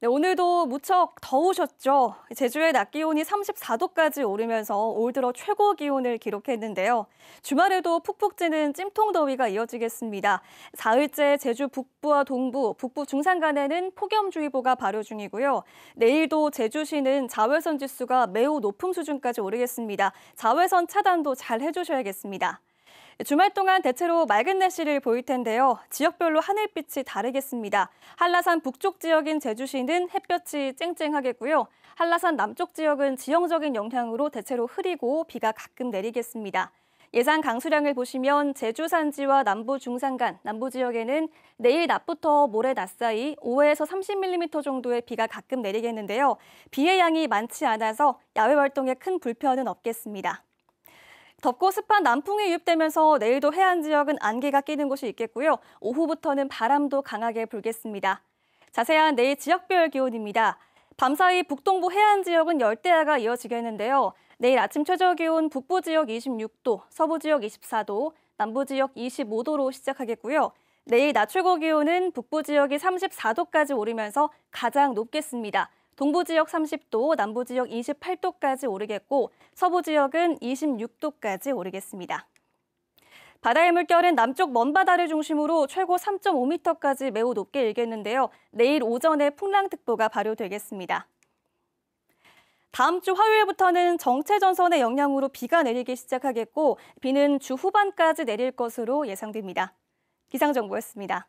네, 오늘도 무척 더우셨죠? 제주의 낮 기온이 34도까지 오르면서 올 들어 최고 기온을 기록했는데요. 주말에도 푹푹 찌는 찜통 더위가 이어지겠습니다. 사흘째 제주 북부와 동부, 북부 중산간에는 폭염주의보가 발효 중이고요. 내일도 제주시는 자외선 지수가 매우 높은 수준까지 오르겠습니다. 자외선 차단도 잘 해주셔야겠습니다. 주말 동안 대체로 맑은 날씨를 보일 텐데요. 지역별로 하늘빛이 다르겠습니다. 한라산 북쪽 지역인 제주시는 햇볕이 쨍쨍하겠고요. 한라산 남쪽 지역은 지형적인 영향으로 대체로 흐리고 비가 가끔 내리겠습니다. 예상 강수량을 보시면 제주 산지와 남부 중산간, 남부 지역에는 내일 낮부터 모레 낮 사이 5에서 30mm 정도의 비가 가끔 내리겠는데요. 비의 양이 많지 않아서 야외 활동에 큰 불편은 없겠습니다. 덥고 습한 남풍이 유입되면서 내일도 해안 지역은 안개가 끼는 곳이 있겠고요. 오후부터는 바람도 강하게 불겠습니다. 자세한 내일 지역별 기온입니다. 밤사이 북동부 해안 지역은 열대야가 이어지겠는데요. 내일 아침 최저 기온 북부 지역 26도, 서부 지역 24도, 남부 지역 25도로 시작하겠고요. 내일 낮 최고 기온은 북부 지역이 34도까지 오르면서 가장 높겠습니다. 동부 지역 30도, 남부 지역 28도까지 오르겠고 서부 지역은 26도까지 오르겠습니다. 바다의 물결은 남쪽 먼바다를 중심으로 최고 3.5m까지 매우 높게 일겠는데요. 내일 오전에 풍랑특보가 발효되겠습니다. 다음 주 화요일부터는 정체전선의 영향으로 비가 내리기 시작하겠고 비는 주 후반까지 내릴 것으로 예상됩니다. 기상정보였습니다.